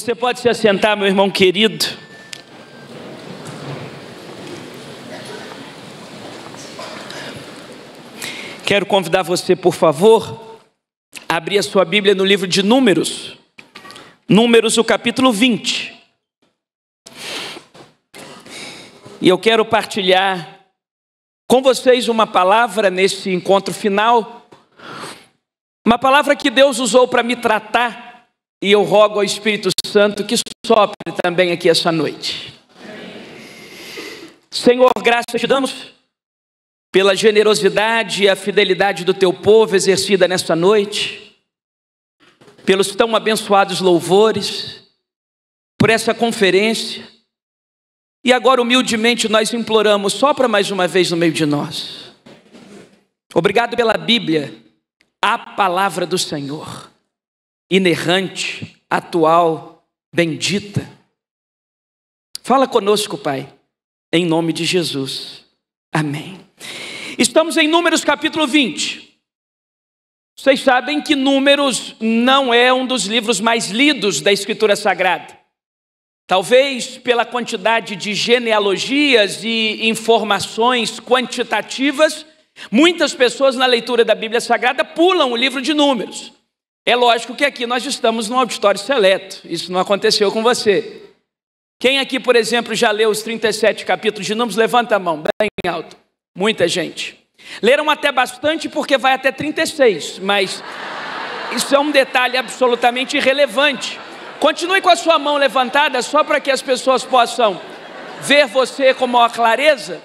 Você pode se assentar, meu irmão querido. Quero convidar você, por favor, a abrir a sua Bíblia no livro de Números. Números, o capítulo 20. E eu quero partilhar com vocês uma palavra nesse encontro final. Uma palavra que Deus usou para me tratar e eu rogo ao Espírito Santo que sopre também aqui essa noite. Senhor, graças te damos pela generosidade e a fidelidade do teu povo exercida nesta noite, pelos tão abençoados louvores, por essa conferência. E agora, humildemente, nós imploramos, sopra mais uma vez no meio de nós. Obrigado pela Bíblia, a palavra do Senhor inerrante, atual, bendita. Fala conosco, Pai, em nome de Jesus. Amém. Estamos em Números capítulo 20. Vocês sabem que Números não é um dos livros mais lidos da Escritura Sagrada. Talvez pela quantidade de genealogias e informações quantitativas, muitas pessoas na leitura da Bíblia Sagrada pulam o livro de Números. É lógico que aqui nós estamos num auditório seleto, isso não aconteceu com você. Quem aqui, por exemplo, já leu os 37 capítulos de Números? Levanta a mão, bem alto. Muita gente. Leram até bastante porque vai até 36, mas isso é um detalhe absolutamente irrelevante. Continue com a sua mão levantada só para que as pessoas possam ver você com maior clareza,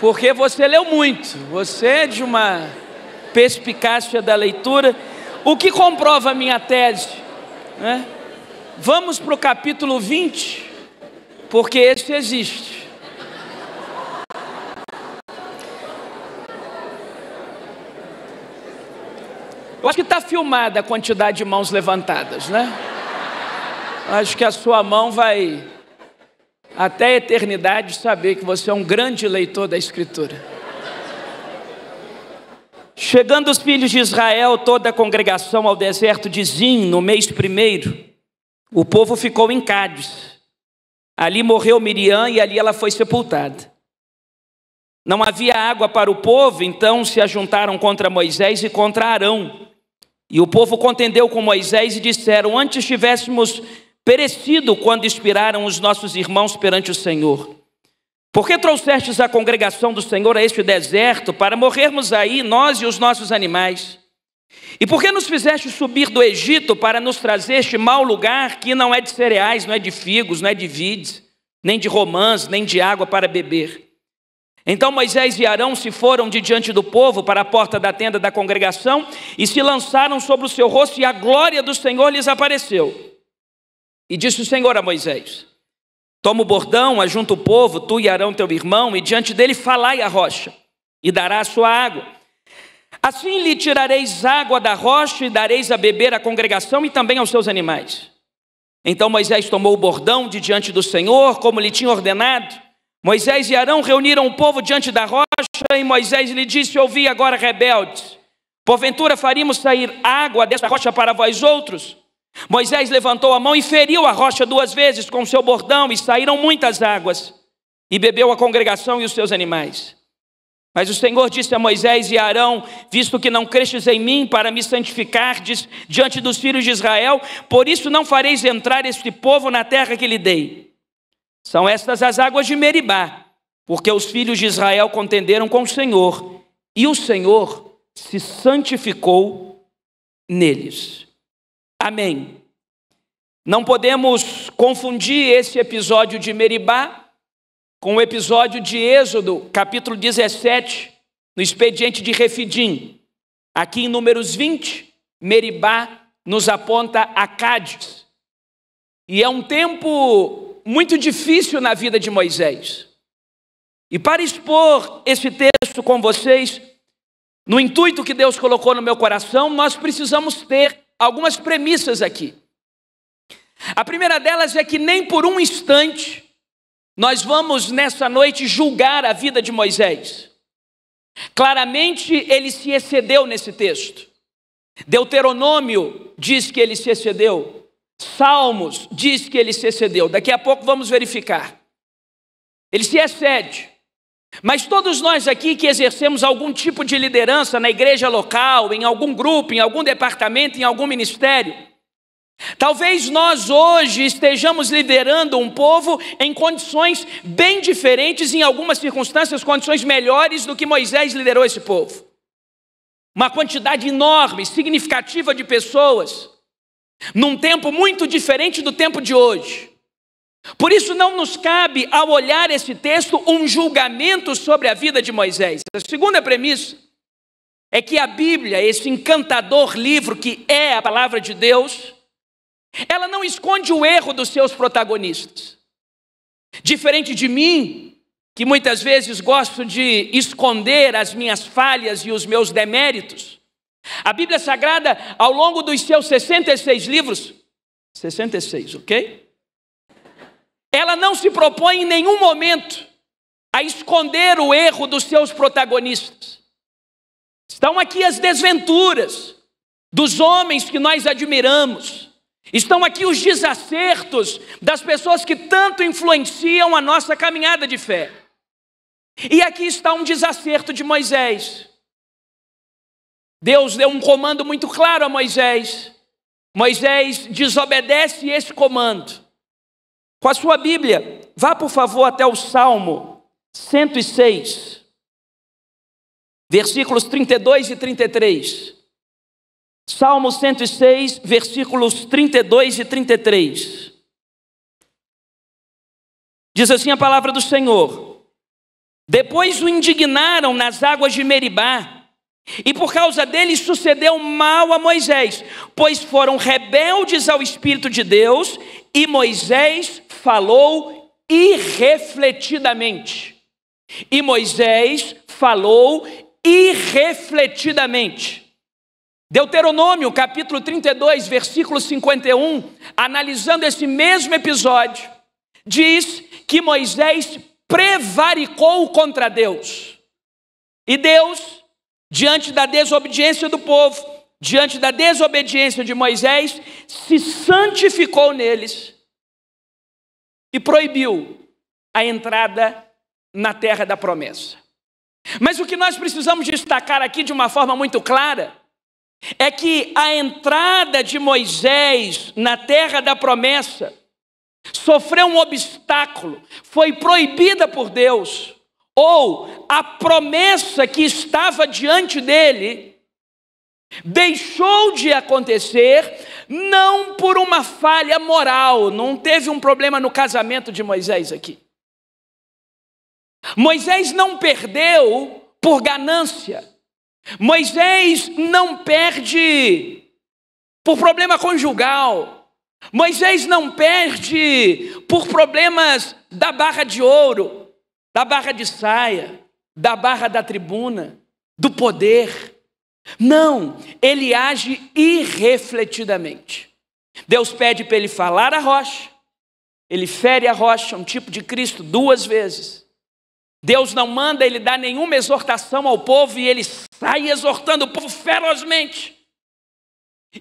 porque você leu muito, você é de uma perspicácia da leitura. O que comprova a minha tese? Né? Vamos para o capítulo 20, porque este existe. Eu acho que está filmada a quantidade de mãos levantadas, né? Acho que a sua mão vai até a eternidade saber que você é um grande leitor da Escritura. Chegando os filhos de Israel, toda a congregação ao deserto de Zim, no mês primeiro, o povo ficou em Cádiz. Ali morreu Miriam e ali ela foi sepultada. Não havia água para o povo, então se ajuntaram contra Moisés e contra Arão. E o povo contendeu com Moisés e disseram: Antes tivéssemos perecido quando expiraram os nossos irmãos perante o Senhor. Por que trouxestes a congregação do Senhor a este deserto para morrermos aí, nós e os nossos animais? E por que nos fizeste subir do Egito para nos trazer este mau lugar que não é de cereais, não é de figos, não é de vides, nem de romãs, nem de água para beber? Então Moisés e Arão se foram de diante do povo para a porta da tenda da congregação e se lançaram sobre o seu rosto, e a glória do Senhor lhes apareceu. E disse o Senhor a Moisés: Toma o bordão, ajunta o povo, tu e Arão teu irmão, e diante dele falai a rocha, e dará a sua água. Assim lhe tirareis água da rocha e dareis a beber à congregação e também aos seus animais. Então Moisés tomou o bordão de diante do Senhor, como lhe tinha ordenado. Moisés e Arão reuniram o povo diante da rocha, e Moisés lhe disse: Ouvi agora, rebeldes, porventura faríamos sair água desta rocha para vós outros? Moisés levantou a mão e feriu a rocha duas vezes com seu bordão, e saíram muitas águas, e bebeu a congregação e os seus animais. Mas o Senhor disse a Moisés e a Arão: Visto que não crestes em mim para me santificardes diante dos filhos de Israel, por isso não fareis entrar este povo na terra que lhe dei. São estas as águas de Meribá, porque os filhos de Israel contenderam com o Senhor, e o Senhor se santificou neles. Amém. Não podemos confundir esse episódio de Meribá com o episódio de Êxodo, capítulo 17, no expediente de Refidim. Aqui em Números 20, Meribá nos aponta a Cádiz. E é um tempo muito difícil na vida de Moisés. E para expor esse texto com vocês, no intuito que Deus colocou no meu coração, nós precisamos ter algumas premissas aqui. A primeira delas é que nem por um instante nós vamos nessa noite julgar a vida de Moisés. Claramente ele se excedeu nesse texto. Deuteronômio diz que ele se excedeu. Salmos diz que ele se excedeu. Daqui a pouco vamos verificar. Ele se excede. Mas todos nós aqui que exercemos algum tipo de liderança na igreja local, em algum grupo, em algum departamento, em algum ministério, talvez nós hoje estejamos liderando um povo em condições bem diferentes, em algumas circunstâncias, condições melhores do que Moisés liderou esse povo. Uma quantidade enorme, significativa de pessoas, num tempo muito diferente do tempo de hoje. Por isso, não nos cabe, ao olhar esse texto, um julgamento sobre a vida de Moisés. A segunda premissa é que a Bíblia, esse encantador livro que é a palavra de Deus, ela não esconde o erro dos seus protagonistas. Diferente de mim, que muitas vezes gosto de esconder as minhas falhas e os meus deméritos, a Bíblia Sagrada, ao longo dos seus 66 livros, 66, ok? Ela não se propõe em nenhum momento a esconder o erro dos seus protagonistas. Estão aqui as desventuras dos homens que nós admiramos. Estão aqui os desacertos das pessoas que tanto influenciam a nossa caminhada de fé. E aqui está um desacerto de Moisés. Deus deu um comando muito claro a Moisés. Moisés desobedece esse comando. Com a sua Bíblia, vá por favor até o Salmo 106, versículos 32 e 33. Salmo 106, versículos 32 e 33. Diz assim a palavra do Senhor: Depois o indignaram nas águas de Meribá, e por causa dele sucedeu mal a Moisés, pois foram rebeldes ao Espírito de Deus, e Moisés falou irrefletidamente. E Moisés falou irrefletidamente. Deuteronômio, capítulo 32, versículo 51, analisando esse mesmo episódio, diz que Moisés prevaricou contra Deus. E Deus, diante da desobediência do povo, diante da desobediência de Moisés, se santificou neles e proibiu a entrada na terra da promessa. Mas o que nós precisamos destacar aqui de uma forma muito clara é que a entrada de Moisés na terra da promessa sofreu um obstáculo, foi proibida por Deus, ou a promessa que estava diante dele deixou de acontecer não por uma falha moral, não teve um problema no casamento de Moisés aqui. Moisés não perdeu por ganância. Moisés não perde por problema conjugal. Moisés não perde por problemas da barra de ouro, da barra de saia, da barra da tribuna, do poder. Não, ele age irrefletidamente. Deus pede para ele falar a rocha, ele fere a rocha, um tipo de Cristo, duas vezes. Deus não manda ele dar nenhuma exortação ao povo e ele sai exortando o povo ferozmente.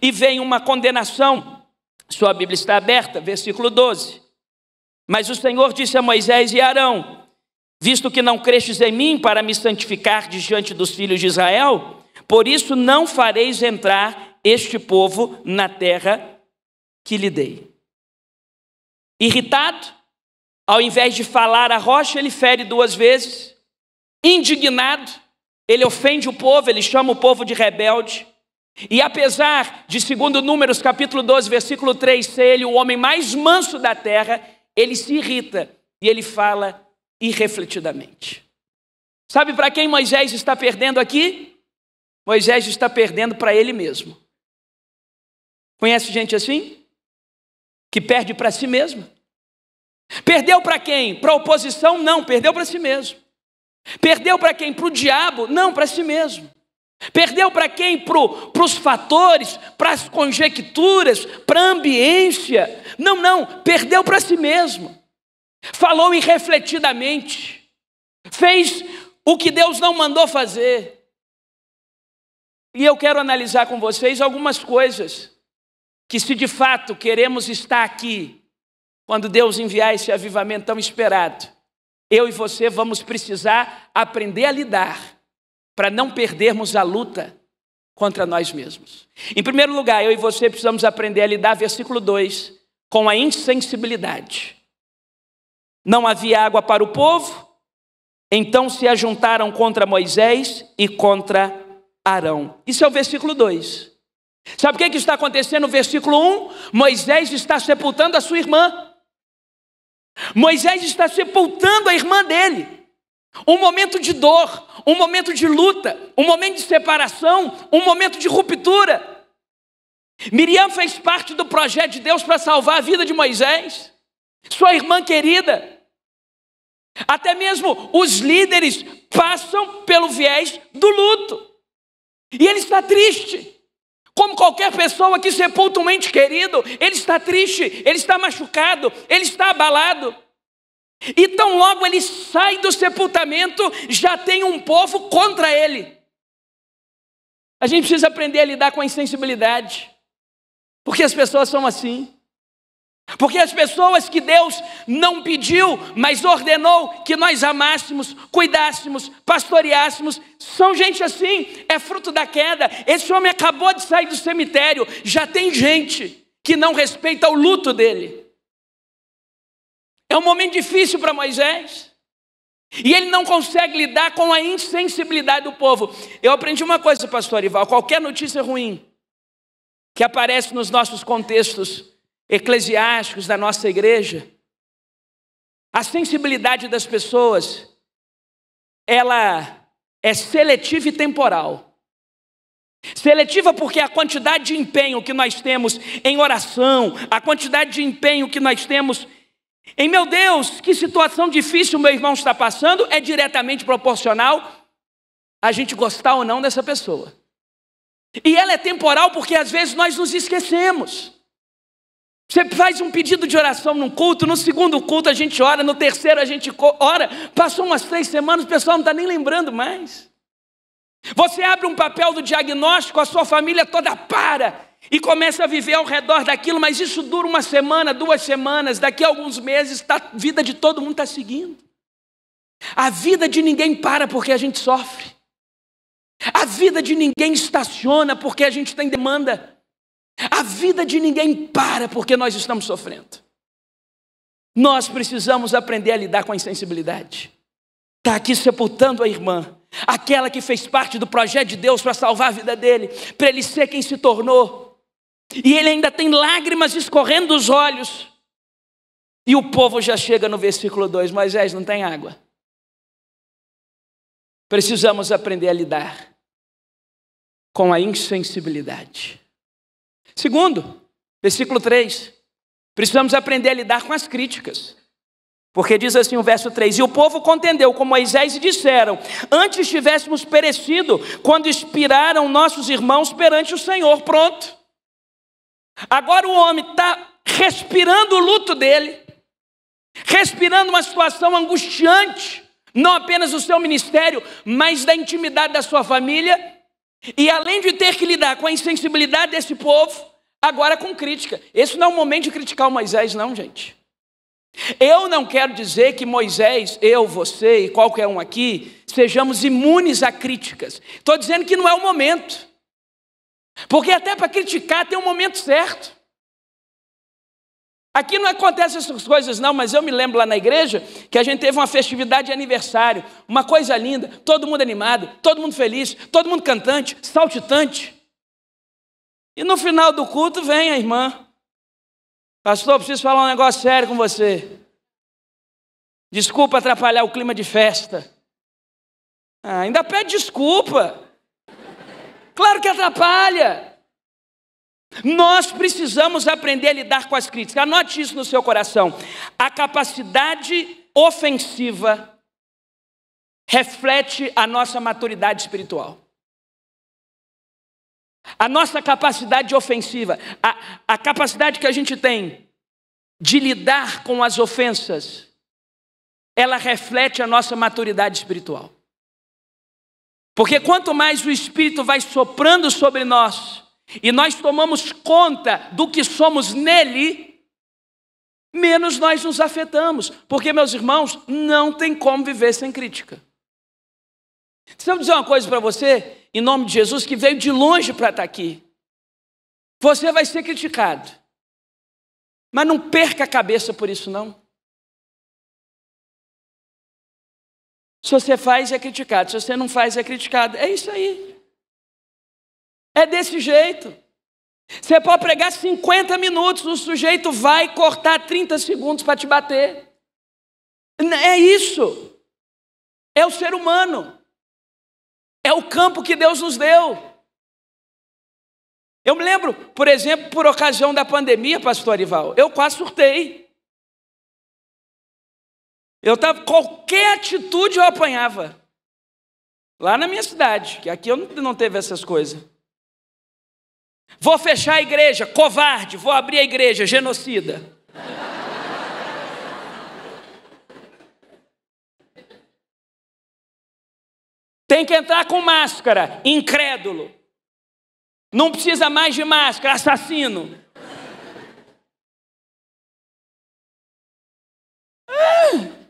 E vem uma condenação. Sua Bíblia está aberta, versículo 12. Mas o Senhor disse a Moisés e Arão: Visto que não crestes em mim para me santificar diante dos filhos de Israel, por isso não fareis entrar este povo na terra que lhe dei. Irritado, ao invés de falar a rocha, ele fere duas vezes. Indignado, ele ofende o povo, ele chama o povo de rebelde. E apesar de, segundo Números capítulo 12, versículo 3, ser ele o homem mais manso da terra, ele se irrita e ele fala irrefletidamente. Sabe para quem Moisés está perdendo aqui? Moisés está perdendo para ele mesmo. Conhece gente assim? Que perde para si mesmo? Perdeu para quem? Para a oposição? Não, perdeu para si mesmo. Perdeu para quem? Para o diabo? Não, para si mesmo. Perdeu para quem? Para os fatores, para as conjecturas, para a ambiência. Não, não, perdeu para si mesmo. Falou irrefletidamente. Fez o que Deus não mandou fazer. E eu quero analisar com vocês algumas coisas que, se de fato queremos estar aqui, quando Deus enviar esse avivamento tão esperado, eu e você vamos precisar aprender a lidar para não perdermos a luta contra nós mesmos. Em primeiro lugar, eu e você precisamos aprender a lidar, versículo 2, com a insensibilidade. Não havia água para o povo, então se ajuntaram contra Moisés e contra Arão. Isso é o versículo 2. Sabe o que, é que está acontecendo no versículo 1? Moisés está sepultando a sua irmã. Moisés está sepultando a irmã dele. Um momento de dor, um momento de luta, um momento de separação, um momento de ruptura. Miriam fez parte do projeto de Deus para salvar a vida de Moisés, sua irmã querida. Até mesmo os líderes passam pelo viés do luto. E ele está triste. Como qualquer pessoa que sepulta um ente querido, ele está triste, ele está machucado, ele está abalado. E tão logo ele sai do sepultamento, já tem um povo contra ele. A gente precisa aprender a lidar com a insensibilidade, porque as pessoas são assim. Porque as pessoas que Deus não pediu, mas ordenou que nós amássemos, cuidássemos, pastoreássemos, são gente assim, é fruto da queda. Esse homem acabou de sair do cemitério, já tem gente que não respeita o luto dele. É um momento difícil para Moisés. E ele não consegue lidar com a insensibilidade do povo. Eu aprendi uma coisa, pastor Ival: qualquer notícia ruim que aparece nos nossos contextos, eclesiásticos da nossa igreja, a sensibilidade das pessoas, ela é seletiva e temporal. Seletiva porque a quantidade de empenho que nós temos em oração, a quantidade de empenho que nós temos em meu Deus, que situação difícil meu irmão está passando, é diretamente proporcional a gente gostar ou não dessa pessoa. E ela é temporal porque às vezes nós nos esquecemos. Você faz um pedido de oração num culto, no segundo culto a gente ora, no terceiro a gente ora. Passou umas três semanas, o pessoal não está nem lembrando mais. Você abre um papel do diagnóstico, a sua família toda para e começa a viver ao redor daquilo, mas isso dura uma semana, duas semanas, daqui a alguns meses, tá, a vida de todo mundo está seguindo. A vida de ninguém para porque a gente sofre. A vida de ninguém estaciona porque a gente tem demanda. A vida de ninguém para porque nós estamos sofrendo. Nós precisamos aprender a lidar com a insensibilidade. Está aqui sepultando a irmã, aquela que fez parte do projeto de Deus para salvar a vida dele, para ele ser quem se tornou. E ele ainda tem lágrimas escorrendo dos olhos. E o povo já chega no versículo 2: Moisés não tem água. Precisamos aprender a lidar com a insensibilidade. Segundo, versículo 3, precisamos aprender a lidar com as críticas. Porque diz assim o verso 3: E o povo contendeu com Moisés e disseram: Antes tivéssemos perecido quando expiraram nossos irmãos perante o Senhor. Pronto. Agora o homem está respirando o luto dele, respirando uma situação angustiante, não apenas do seu ministério, mas da intimidade da sua família. E além de ter que lidar com a insensibilidade desse povo, Agora com crítica. Esse não é o momento de criticar o Moisés, não, gente. Eu não quero dizer que Moisés, eu, você e qualquer um aqui, sejamos imunes a críticas. Estou dizendo que não é o momento. Porque até para criticar tem um momento certo. Aqui não acontece essas coisas não, mas eu me lembro lá na igreja que a gente teve uma festividade de aniversário, uma coisa linda, todo mundo animado, todo mundo feliz, todo mundo cantante, saltitante. E no final do culto vem a irmã. Pastor, preciso falar um negócio sério com você. Desculpa atrapalhar o clima de festa. Ah, ainda pede desculpa. Claro que atrapalha. Nós precisamos aprender a lidar com as críticas. Anote isso no seu coração. A capacidade ofensiva reflete a nossa maturidade espiritual. A nossa capacidade ofensiva, a, a capacidade que a gente tem de lidar com as ofensas, ela reflete a nossa maturidade espiritual. Porque quanto mais o Espírito vai soprando sobre nós, e nós tomamos conta do que somos nele, menos nós nos afetamos. Porque, meus irmãos, não tem como viver sem crítica. Se eu dizer uma coisa para você, em nome de Jesus, que veio de longe para estar tá aqui. Você vai ser criticado. Mas não perca a cabeça por isso, não. Se você faz, é criticado. Se você não faz, é criticado. É isso aí. É desse jeito. Você pode pregar 50 minutos, o sujeito vai cortar 30 segundos para te bater. É isso. É o ser humano é o campo que Deus nos deu. Eu me lembro, por exemplo, por ocasião da pandemia, pastor Arival, eu quase surtei. Eu tava qualquer atitude eu apanhava. Lá na minha cidade, que aqui eu não, não teve essas coisas. Vou fechar a igreja, covarde, vou abrir a igreja, genocida. Tem que entrar com máscara, incrédulo. Não precisa mais de máscara, assassino. Ah.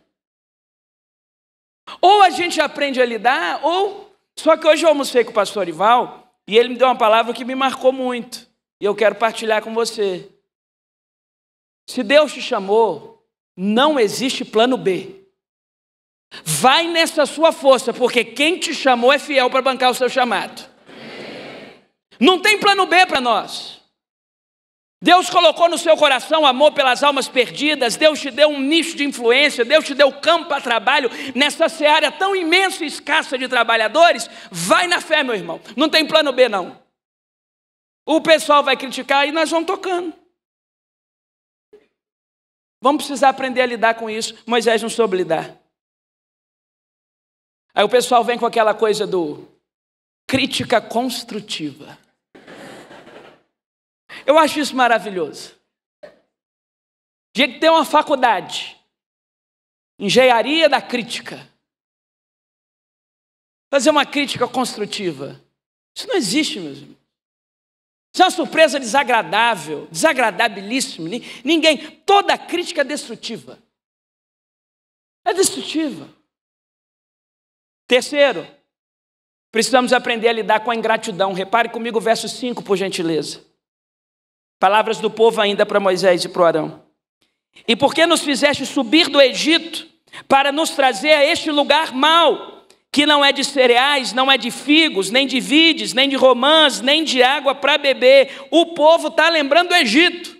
Ou a gente aprende a lidar, ou. Só que hoje eu almocei com o pastor Ival e ele me deu uma palavra que me marcou muito. E eu quero partilhar com você. Se Deus te chamou, não existe plano B. Vai nessa sua força, porque quem te chamou é fiel para bancar o seu chamado. Não tem plano B para nós. Deus colocou no seu coração amor pelas almas perdidas, Deus te deu um nicho de influência, Deus te deu campo para trabalho nessa seara tão imensa e escassa de trabalhadores. Vai na fé, meu irmão. Não tem plano B, não. O pessoal vai criticar e nós vamos tocando. Vamos precisar aprender a lidar com isso. Moisés não soube lidar. Aí o pessoal vem com aquela coisa do crítica construtiva. Eu acho isso maravilhoso. Tinha que ter uma faculdade. Engenharia da crítica. Fazer uma crítica construtiva. Isso não existe, meus irmãos. Isso é uma surpresa desagradável, desagradabilíssima. Ninguém. Toda crítica é destrutiva. É destrutiva. Terceiro, precisamos aprender a lidar com a ingratidão. Repare comigo o verso 5, por gentileza. Palavras do povo ainda para Moisés e para Arão. E por que nos fizeste subir do Egito para nos trazer a este lugar mau, que não é de cereais, não é de figos, nem de vides, nem de romãs, nem de água para beber? O povo está lembrando o Egito.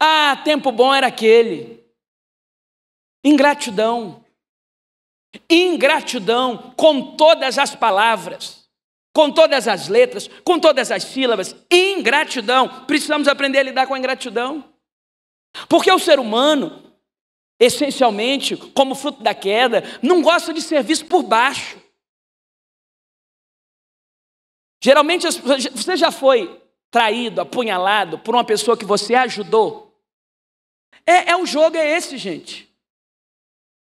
Ah, tempo bom era aquele. Ingratidão ingratidão com todas as palavras, com todas as letras, com todas as sílabas, ingratidão. Precisamos aprender a lidar com a ingratidão. Porque o ser humano, essencialmente, como fruto da queda, não gosta de ser visto por baixo. Geralmente, você já foi traído, apunhalado por uma pessoa que você ajudou? É, é o jogo é esse, gente.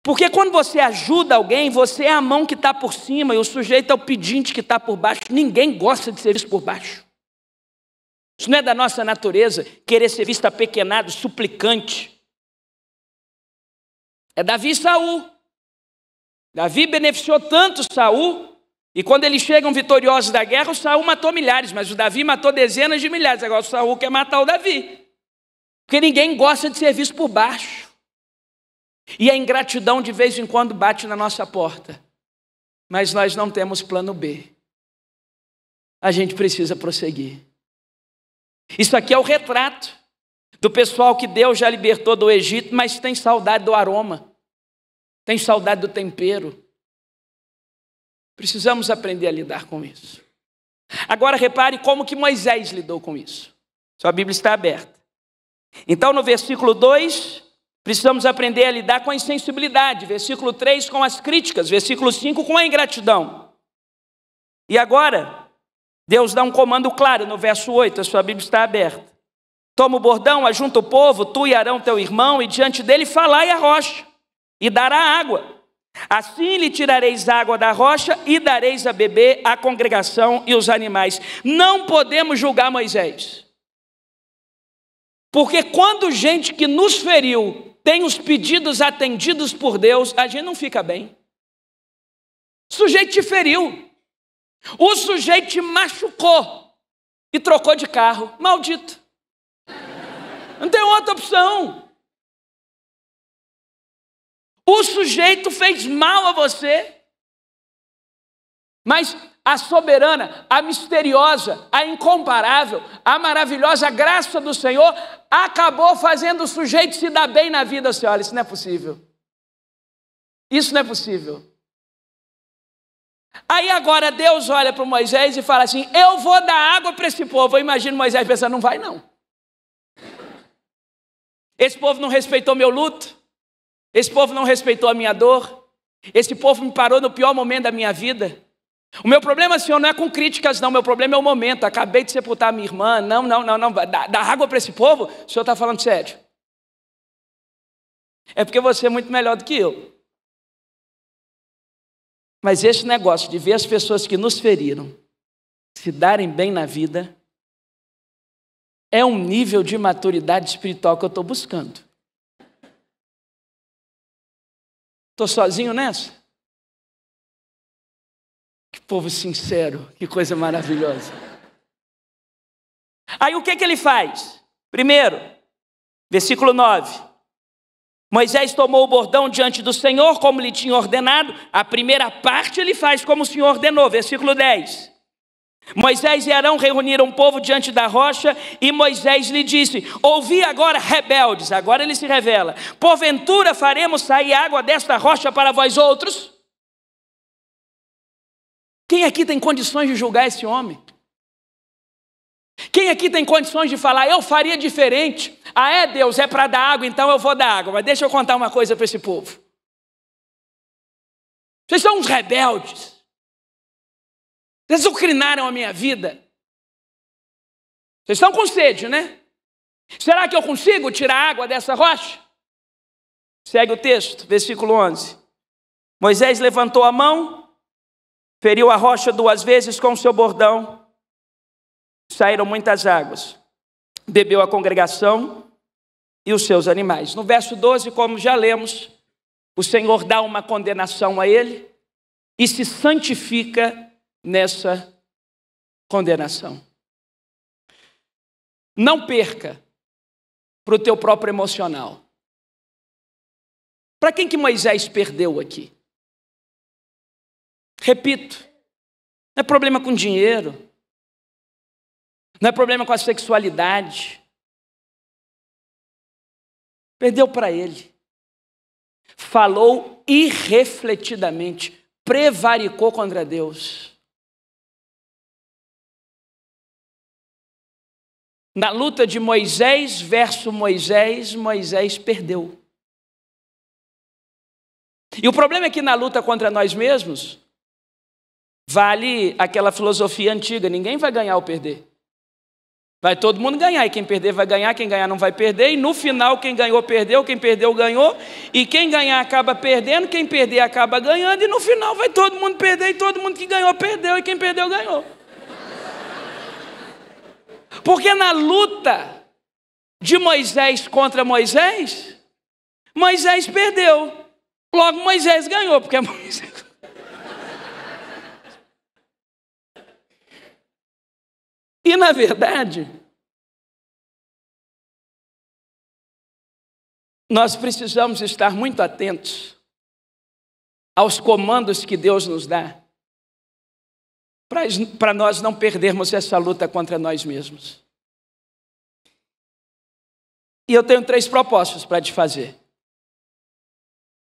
Porque quando você ajuda alguém, você é a mão que está por cima e o sujeito é o pedinte que está por baixo. Ninguém gosta de ser visto por baixo. Isso não é da nossa natureza, querer ser visto apequenado, suplicante. É Davi e Saul. Davi beneficiou tanto Saul, e quando eles chegam vitoriosos da guerra, o Saul matou milhares, mas o Davi matou dezenas de milhares. Agora o Saul quer matar o Davi. Porque ninguém gosta de ser visto por baixo. E a ingratidão de vez em quando bate na nossa porta, mas nós não temos plano B. A gente precisa prosseguir. Isso aqui é o retrato do pessoal que Deus já libertou do Egito, mas tem saudade do aroma, tem saudade do tempero. Precisamos aprender a lidar com isso. Agora repare como que Moisés lidou com isso. Sua Bíblia está aberta. Então no versículo 2, Precisamos aprender a lidar com a insensibilidade, versículo 3 com as críticas, versículo 5 com a ingratidão. E agora, Deus dá um comando claro no verso 8, a sua Bíblia está aberta. Toma o bordão, ajunta o povo, tu e Arão teu irmão, e diante dele falai a rocha, e dará água. Assim lhe tirareis água da rocha e dareis a beber à congregação e os animais. Não podemos julgar Moisés. Porque quando gente que nos feriu tem os pedidos atendidos por Deus, a gente não fica bem. O sujeito te feriu, o sujeito te machucou e trocou de carro, maldito. Não tem outra opção. O sujeito fez mal a você, mas a soberana, a misteriosa, a incomparável, a maravilhosa graça do Senhor acabou fazendo o sujeito se dar bem na vida, senhora. Assim, isso não é possível. Isso não é possível. Aí agora Deus olha para Moisés e fala assim: Eu vou dar água para esse povo. Eu imagino Moisés pensando: Não vai não. Esse povo não respeitou meu luto. Esse povo não respeitou a minha dor. Esse povo me parou no pior momento da minha vida. O meu problema, senhor, não é com críticas, não. Meu problema é o momento. Acabei de sepultar minha irmã. Não, não, não, não. Dar dá água para esse povo? O senhor está falando sério. É porque você é muito melhor do que eu. Mas esse negócio de ver as pessoas que nos feriram se darem bem na vida é um nível de maturidade espiritual que eu estou buscando. Estou sozinho nessa? Povo sincero, que coisa maravilhosa. Aí o que, que ele faz? Primeiro, versículo 9. Moisés tomou o bordão diante do Senhor, como lhe tinha ordenado. A primeira parte ele faz como o Senhor ordenou, versículo 10. Moisés e Arão reuniram o povo diante da rocha e Moisés lhe disse: Ouvi agora, rebeldes, agora ele se revela: porventura faremos sair água desta rocha para vós outros? Quem aqui tem condições de julgar esse homem? Quem aqui tem condições de falar, eu faria diferente? Ah, é Deus, é para dar água, então eu vou dar água. Mas deixa eu contar uma coisa para esse povo. Vocês são uns rebeldes. Vocês ocrinaram a minha vida. Vocês estão com sede, né? Será que eu consigo tirar água dessa rocha? Segue o texto, versículo 11. Moisés levantou a mão feriu a rocha duas vezes com o seu bordão, saíram muitas águas, bebeu a congregação e os seus animais. No verso 12, como já lemos, o Senhor dá uma condenação a ele e se santifica nessa condenação. Não perca para o teu próprio emocional. Para quem que Moisés perdeu aqui? Repito, não é problema com dinheiro, não é problema com a sexualidade. Perdeu para ele. Falou irrefletidamente, prevaricou contra Deus. Na luta de Moisés versus Moisés, Moisés perdeu. E o problema é que na luta contra nós mesmos, Vale aquela filosofia antiga: ninguém vai ganhar ou perder. Vai todo mundo ganhar, e quem perder vai ganhar, quem ganhar não vai perder, e no final quem ganhou perdeu, quem perdeu ganhou, e quem ganhar acaba perdendo, quem perder acaba ganhando, e no final vai todo mundo perder, e todo mundo que ganhou perdeu, e quem perdeu ganhou. Porque na luta de Moisés contra Moisés, Moisés perdeu, logo Moisés ganhou, porque é Moisés E, na verdade, nós precisamos estar muito atentos aos comandos que Deus nos dá, para nós não perdermos essa luta contra nós mesmos. E eu tenho três propostas para te fazer.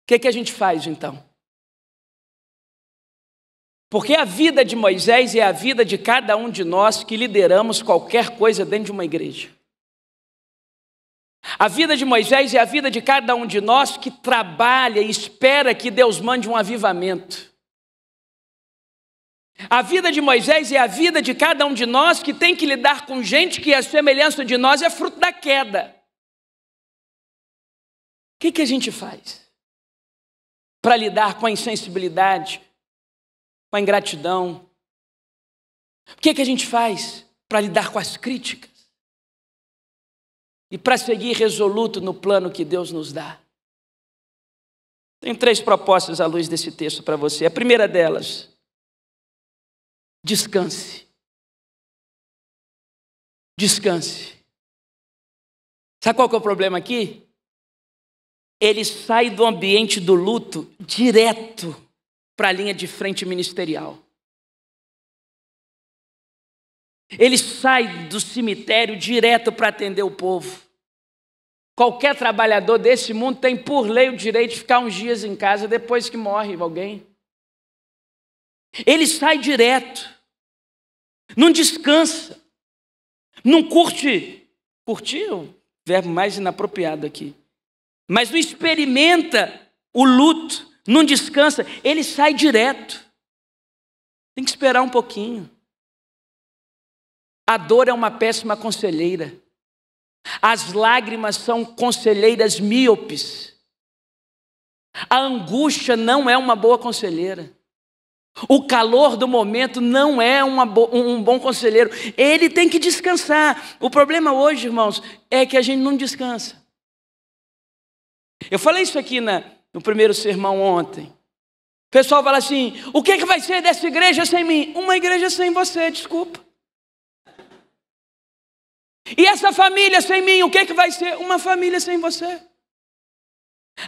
O que, que a gente faz então? Porque a vida de Moisés é a vida de cada um de nós que lideramos qualquer coisa dentro de uma igreja. A vida de Moisés é a vida de cada um de nós que trabalha e espera que Deus mande um avivamento. A vida de Moisés é a vida de cada um de nós que tem que lidar com gente que a semelhança de nós é fruto da queda. O que, que a gente faz para lidar com a insensibilidade, ingratidão. O que, é que a gente faz para lidar com as críticas? E para seguir resoluto no plano que Deus nos dá? Tenho três propostas à luz desse texto para você. A primeira delas, descanse. Descanse. Sabe qual que é o problema aqui? Ele sai do ambiente do luto direto para a linha de frente ministerial. Ele sai do cemitério direto para atender o povo. Qualquer trabalhador desse mundo tem por lei o direito de ficar uns dias em casa depois que morre alguém. Ele sai direto. Não descansa. Não curte. Curtir é o verbo mais inapropriado aqui. Mas não experimenta o luto, não descansa, ele sai direto. Tem que esperar um pouquinho. A dor é uma péssima conselheira. As lágrimas são conselheiras míopes. A angústia não é uma boa conselheira. O calor do momento não é bo um bom conselheiro. Ele tem que descansar. O problema hoje, irmãos, é que a gente não descansa. Eu falei isso aqui na, no primeiro sermão ontem. O pessoal fala assim: o que, é que vai ser dessa igreja sem mim? Uma igreja sem você, desculpa. E essa família sem mim, o que, é que vai ser? Uma família sem você.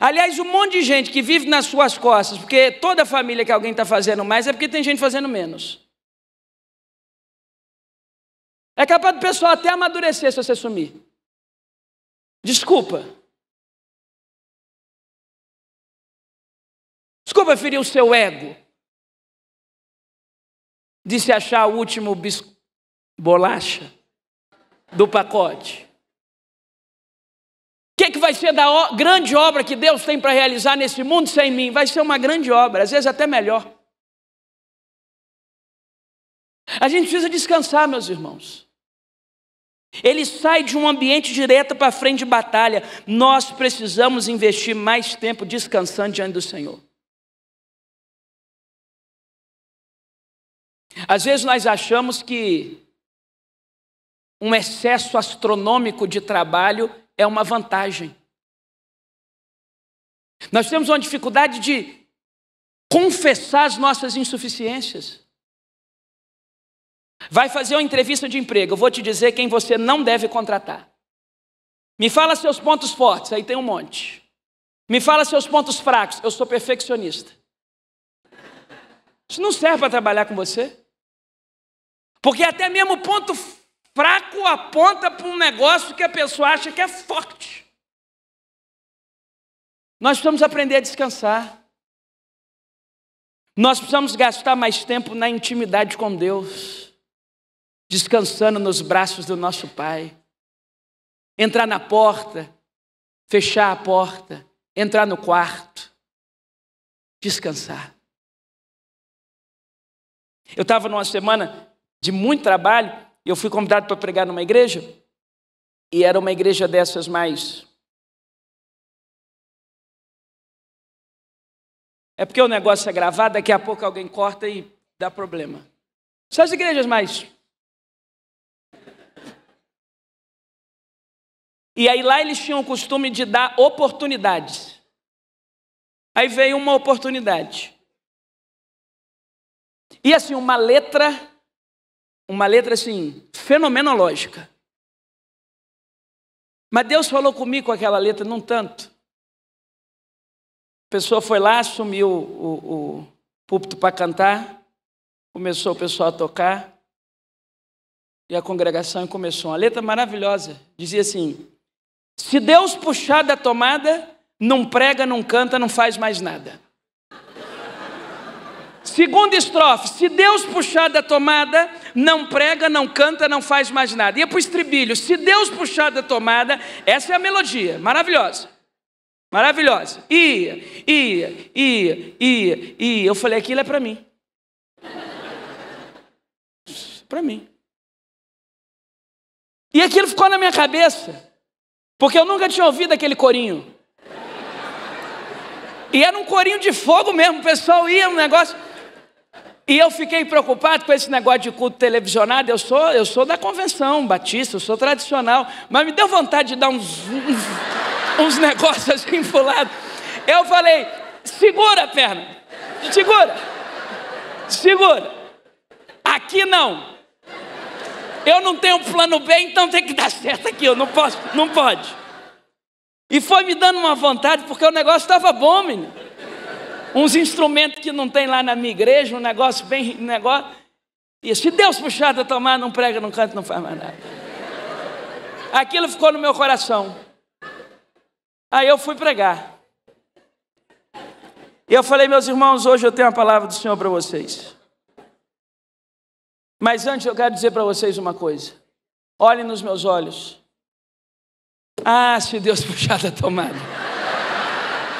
Aliás, um monte de gente que vive nas suas costas, porque toda família que alguém está fazendo mais é porque tem gente fazendo menos. É capaz do pessoal até amadurecer se você sumir. Desculpa. Desculpa ferir o seu ego. De se achar o último bisco... bolacha do pacote. O que, é que vai ser da o... grande obra que Deus tem para realizar nesse mundo sem mim? Vai ser uma grande obra, às vezes até melhor. A gente precisa descansar, meus irmãos. Ele sai de um ambiente direto para a frente de batalha. Nós precisamos investir mais tempo descansando diante do Senhor. Às vezes nós achamos que um excesso astronômico de trabalho é uma vantagem. Nós temos uma dificuldade de confessar as nossas insuficiências. Vai fazer uma entrevista de emprego, eu vou te dizer quem você não deve contratar. Me fala seus pontos fortes, aí tem um monte. Me fala seus pontos fracos, eu sou perfeccionista. Isso não serve para trabalhar com você. Porque até mesmo ponto fraco aponta para um negócio que a pessoa acha que é forte. Nós precisamos aprender a descansar. Nós precisamos gastar mais tempo na intimidade com Deus, descansando nos braços do nosso Pai. Entrar na porta, fechar a porta, entrar no quarto, descansar. Eu estava numa semana de muito trabalho, eu fui convidado para pregar numa igreja, e era uma igreja dessas mais. É porque o negócio é gravado, daqui a pouco alguém corta e dá problema. São as igrejas mais. E aí lá eles tinham o costume de dar oportunidades. Aí veio uma oportunidade. E assim, uma letra uma letra assim, fenomenológica. Mas Deus falou comigo com aquela letra, não tanto. A pessoa foi lá, assumiu o, o, o púlpito para cantar, começou o pessoal a tocar, e a congregação começou. Uma letra maravilhosa, dizia assim: Se Deus puxar da tomada, não prega, não canta, não faz mais nada. Segunda estrofe: se Deus puxar da tomada, não prega, não canta, não faz mais nada. E para o estribilho: se Deus puxar da tomada, essa é a melodia, maravilhosa. Maravilhosa. Ia, ia, ia, ia, ia. Eu falei: aquilo é para mim. para mim. E aquilo ficou na minha cabeça, porque eu nunca tinha ouvido aquele corinho. E era um corinho de fogo mesmo, o pessoal ia, um negócio. E eu fiquei preocupado com esse negócio de culto televisionado. Eu sou, eu sou da convenção batista, eu sou tradicional. Mas me deu vontade de dar uns, uns, uns negócios assim pro lado. Eu falei: segura a perna, segura, segura. Aqui não. Eu não tenho plano B, então tem que dar certo aqui. Eu não posso, não pode. E foi me dando uma vontade, porque o negócio estava bom, menino. Uns instrumentos que não tem lá na minha igreja, um negócio bem. Um negócio, e se Deus puxar da tomar, não prega, não canta, não faz mais nada. Aquilo ficou no meu coração. Aí eu fui pregar. E eu falei, meus irmãos, hoje eu tenho a palavra do Senhor para vocês. Mas antes eu quero dizer para vocês uma coisa. Olhem nos meus olhos. Ah, se Deus puxar da tomada.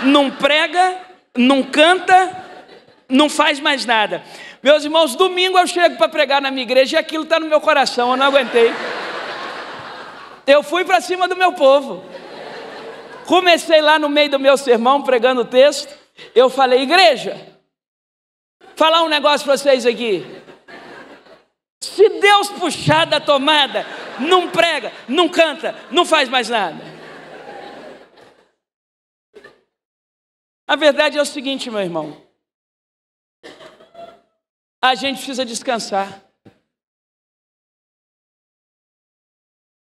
Não prega, não canta, não faz mais nada. Meus irmãos, domingo eu chego para pregar na minha igreja e aquilo está no meu coração, eu não aguentei. Eu fui para cima do meu povo. Comecei lá no meio do meu sermão, pregando o texto. Eu falei, igreja, falar um negócio para vocês aqui. Se Deus puxar da tomada, não prega, não canta, não faz mais nada. A verdade é o seguinte, meu irmão. A gente precisa descansar.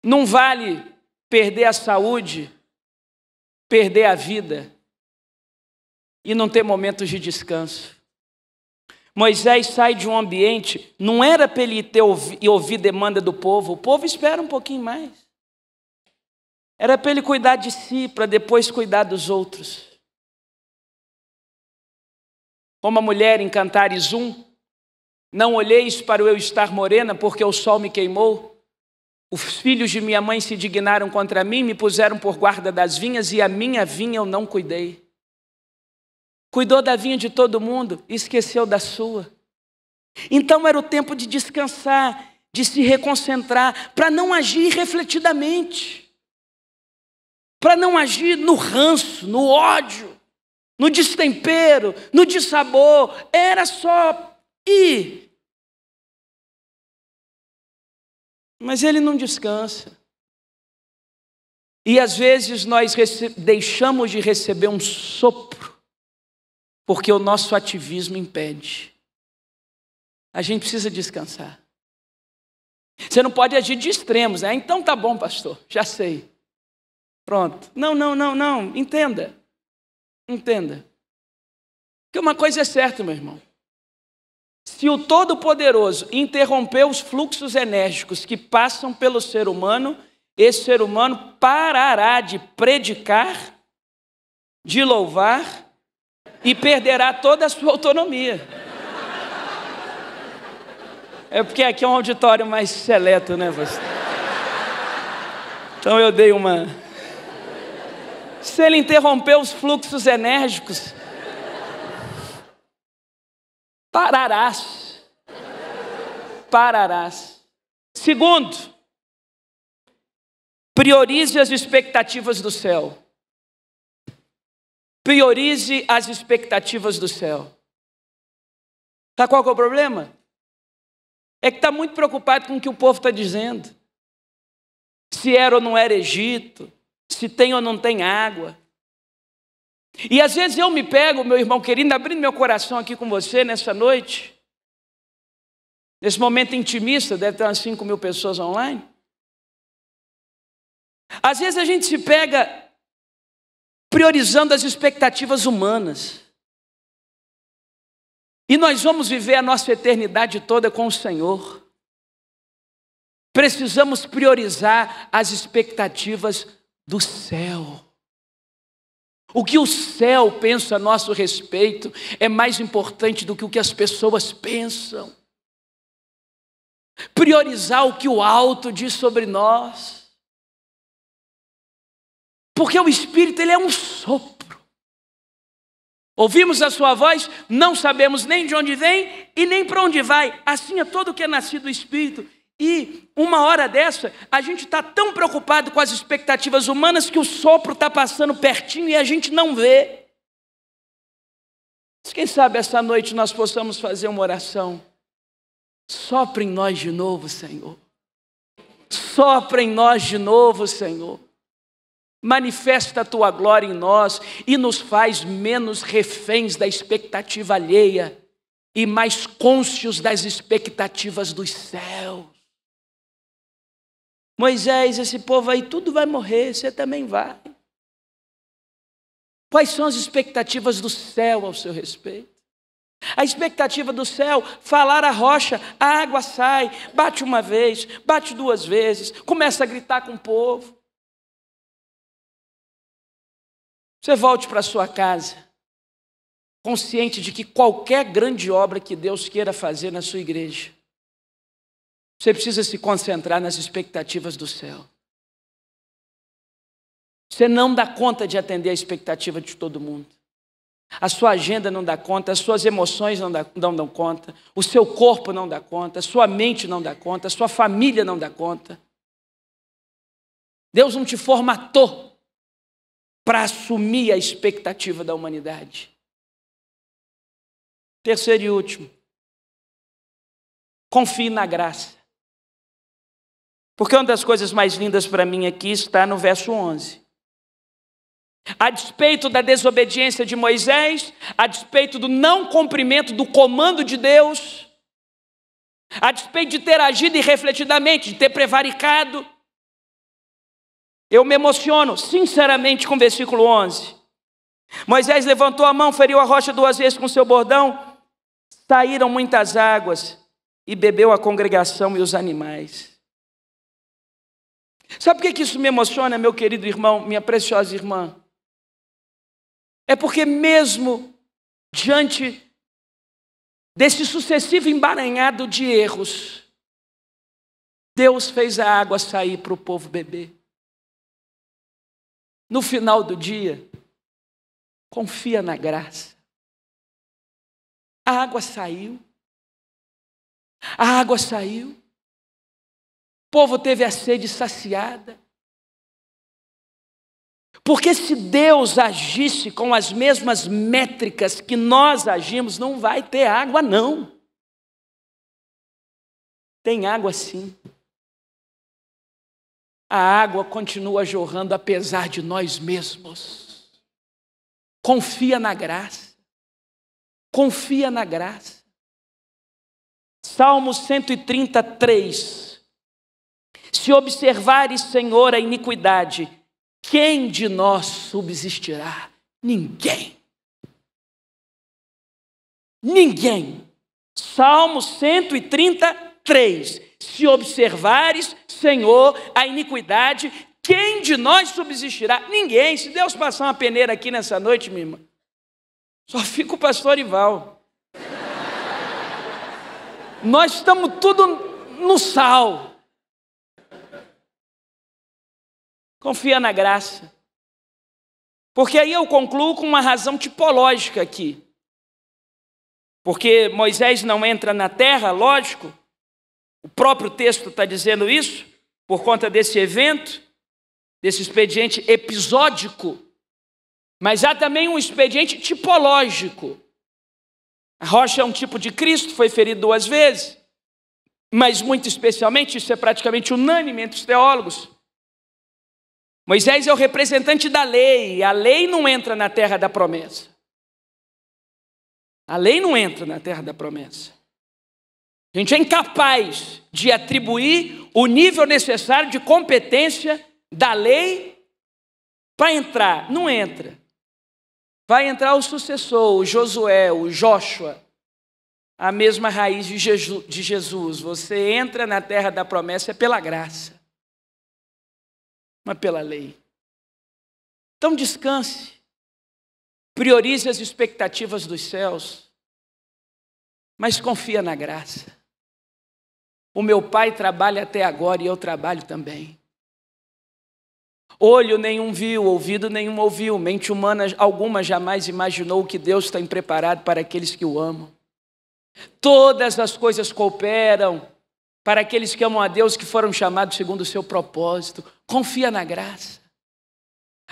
Não vale perder a saúde, perder a vida e não ter momentos de descanso. Moisés sai de um ambiente, não era para ele ter e ouvir demanda do povo, o povo espera um pouquinho mais. Era para ele cuidar de si, para depois cuidar dos outros. Como a mulher em Cantares 1, não olheis para o eu estar morena, porque o sol me queimou. Os filhos de minha mãe se dignaram contra mim, me puseram por guarda das vinhas, e a minha vinha eu não cuidei. Cuidou da vinha de todo mundo e esqueceu da sua. Então era o tempo de descansar, de se reconcentrar, para não agir refletidamente, para não agir no ranço, no ódio, no destempero, no dissabor, era só ir. Mas ele não descansa. E às vezes nós deixamos de receber um sopro, porque o nosso ativismo impede. A gente precisa descansar. Você não pode agir de extremos, né? Então tá bom, pastor, já sei. Pronto. Não, não, não, não, entenda. Entenda. Que uma coisa é certa, meu irmão. Se o Todo-Poderoso interromper os fluxos enérgicos que passam pelo ser humano, esse ser humano parará de predicar, de louvar e perderá toda a sua autonomia. É porque aqui é um auditório mais seleto, né, você? Então eu dei uma se ele interromper os fluxos enérgicos, pararás. Pararás. Segundo, priorize as expectativas do céu. Priorize as expectativas do céu. Tá qual que é o problema? É que está muito preocupado com o que o povo está dizendo. Se era ou não era Egito, se tem ou não tem água. E às vezes eu me pego, meu irmão querido, abrindo meu coração aqui com você nessa noite, nesse momento intimista, deve ter umas 5 mil pessoas online. Às vezes a gente se pega priorizando as expectativas humanas. E nós vamos viver a nossa eternidade toda com o Senhor. Precisamos priorizar as expectativas do céu. O que o céu pensa a nosso respeito é mais importante do que o que as pessoas pensam. Priorizar o que o alto diz sobre nós. Porque o espírito ele é um sopro. Ouvimos a sua voz, não sabemos nem de onde vem e nem para onde vai. Assim é todo o que é nascido do espírito e uma hora dessa, a gente está tão preocupado com as expectativas humanas que o sopro está passando pertinho e a gente não vê. Mas quem sabe essa noite nós possamos fazer uma oração. Sopra em nós de novo, Senhor. Sopra em nós de novo, Senhor. Manifesta a tua glória em nós e nos faz menos reféns da expectativa alheia e mais cônscios das expectativas dos céus. Moisés, esse povo aí, tudo vai morrer, você também vai. Quais são as expectativas do céu ao seu respeito? A expectativa do céu, falar a rocha, a água sai, bate uma vez, bate duas vezes, começa a gritar com o povo. Você volte para sua casa, consciente de que qualquer grande obra que Deus queira fazer na sua igreja, você precisa se concentrar nas expectativas do céu. Você não dá conta de atender a expectativa de todo mundo. A sua agenda não dá conta, as suas emoções não, dá, não dão conta, o seu corpo não dá conta, a sua mente não dá conta, a sua família não dá conta. Deus não te formatou para assumir a expectativa da humanidade. Terceiro e último, confie na graça. Porque uma das coisas mais lindas para mim aqui está no verso 11. A despeito da desobediência de Moisés, a despeito do não cumprimento do comando de Deus, a despeito de ter agido irrefletidamente, de ter prevaricado, eu me emociono sinceramente com o versículo 11. Moisés levantou a mão, feriu a rocha duas vezes com seu bordão, saíram muitas águas e bebeu a congregação e os animais. Sabe por que, isso me emociona, meu querido irmão, minha preciosa irmã? É porque, mesmo diante desse sucessivo embaranhado de erros, Deus fez a água sair para o povo beber. No final do dia, confia na graça. A água saiu. A água saiu. O povo teve a sede saciada. Porque se Deus agisse com as mesmas métricas que nós agimos, não vai ter água, não. Tem água sim. A água continua jorrando apesar de nós mesmos. Confia na graça. Confia na graça. Salmo 133 se observares, Senhor, a iniquidade, quem de nós subsistirá? Ninguém. Ninguém. Salmo 133. Se observares, Senhor, a iniquidade, quem de nós subsistirá? Ninguém. Se Deus passar uma peneira aqui nessa noite, minha irmã, só fica o pastor Ival. Nós estamos tudo no sal. Confia na graça. Porque aí eu concluo com uma razão tipológica aqui. Porque Moisés não entra na terra, lógico, o próprio texto está dizendo isso, por conta desse evento, desse expediente episódico. Mas há também um expediente tipológico. A rocha é um tipo de Cristo, foi ferido duas vezes, mas muito especialmente, isso é praticamente unânime entre os teólogos. Moisés é o representante da lei, a lei não entra na terra da promessa. A lei não entra na terra da promessa. A gente é incapaz de atribuir o nível necessário de competência da lei para entrar. Não entra. Vai entrar o sucessor, o Josué, o Joshua, a mesma raiz de Jesus. Você entra na terra da promessa é pela graça mas pela lei. Então descanse, priorize as expectativas dos céus, mas confia na graça. O meu pai trabalha até agora e eu trabalho também. Olho nenhum viu, ouvido nenhum ouviu, mente humana alguma jamais imaginou o que Deus tem preparado para aqueles que o amam. Todas as coisas cooperam para aqueles que amam a Deus, que foram chamados segundo o seu propósito. Confia na graça.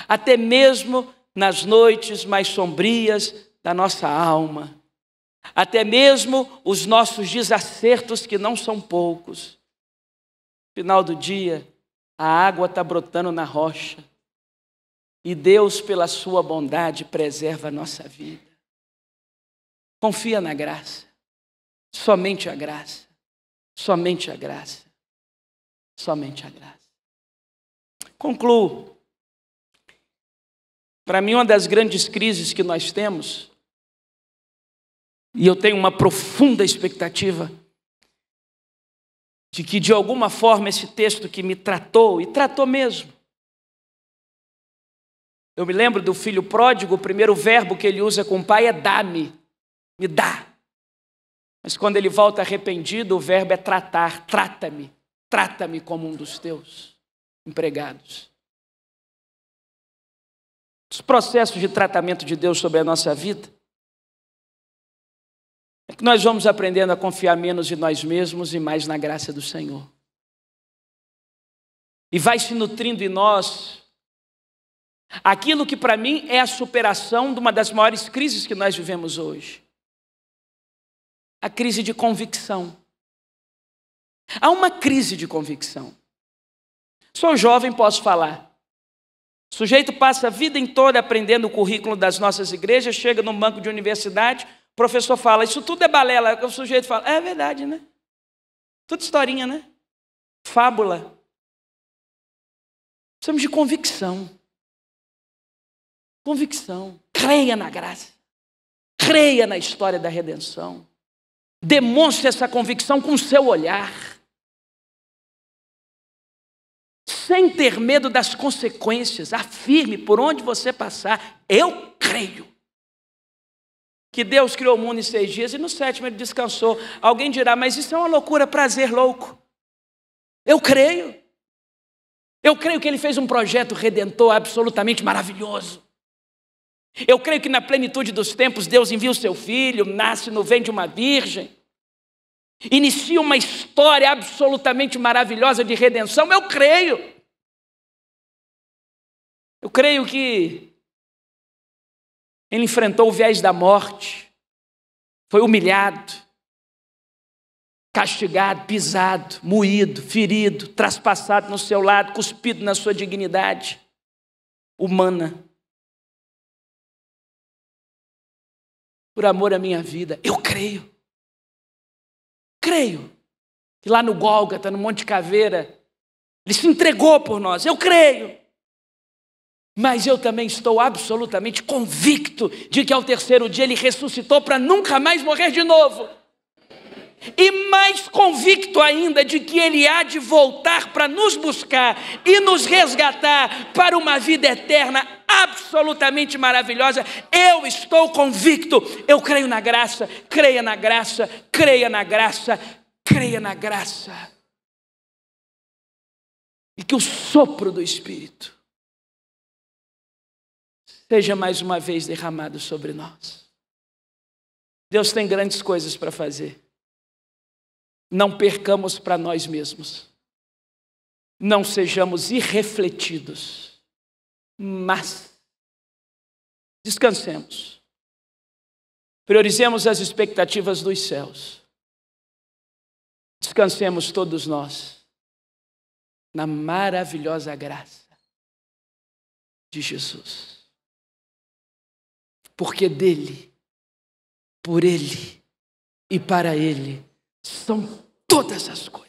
Até mesmo nas noites mais sombrias da nossa alma. Até mesmo os nossos desacertos, que não são poucos. Final do dia, a água está brotando na rocha. E Deus, pela sua bondade, preserva a nossa vida. Confia na graça, somente a graça. Somente a graça. Somente a graça. Concluo. Para mim, uma das grandes crises que nós temos, e eu tenho uma profunda expectativa, de que de alguma forma esse texto que me tratou, e tratou mesmo, eu me lembro do filho pródigo, o primeiro verbo que ele usa com o pai é dá-me, me dá. Mas quando ele volta arrependido, o verbo é tratar, trata-me, trata-me como um dos teus empregados. Os processos de tratamento de Deus sobre a nossa vida é que nós vamos aprendendo a confiar menos em nós mesmos e mais na graça do Senhor. E vai se nutrindo em nós aquilo que para mim é a superação de uma das maiores crises que nós vivemos hoje a crise de convicção. Há uma crise de convicção. Sou jovem, posso falar. O sujeito passa a vida em toda aprendendo o currículo das nossas igrejas, chega num banco de universidade, o professor fala, isso tudo é balela. O sujeito fala, é verdade, né? Tudo historinha, né? Fábula. Precisamos de convicção. Convicção. Creia na graça. Creia na história da redenção. Demonstre essa convicção com o seu olhar. Sem ter medo das consequências, afirme por onde você passar: eu creio que Deus criou o mundo em seis dias e no sétimo ele descansou. Alguém dirá, mas isso é uma loucura, prazer louco. Eu creio. Eu creio que ele fez um projeto redentor absolutamente maravilhoso. Eu creio que na plenitude dos tempos Deus envia o seu filho, nasce no ventre de uma virgem, inicia uma história absolutamente maravilhosa de redenção. Eu creio. Eu creio que ele enfrentou o viés da morte, foi humilhado, castigado, pisado, moído, ferido, traspassado no seu lado, cuspido na sua dignidade humana por amor à minha vida. Eu creio. Creio que lá no Gólgata, no Monte Caveira, ele se entregou por nós. Eu creio. Mas eu também estou absolutamente convicto de que ao terceiro dia ele ressuscitou para nunca mais morrer de novo e mais convicto ainda de que Ele há de voltar para nos buscar e nos resgatar para uma vida eterna absolutamente maravilhosa. Eu estou convicto, eu creio na graça, creia na graça, creia na graça, creia na graça. E que o sopro do Espírito seja mais uma vez derramado sobre nós. Deus tem grandes coisas para fazer não percamos para nós mesmos, não sejamos irrefletidos, mas descansemos, priorizemos as expectativas dos céus, descansemos todos nós na maravilhosa graça de Jesus. Porque dele, por ele e para ele são todas as coisas.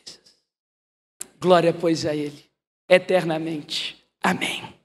Glória, pois, a Ele, eternamente. Amém.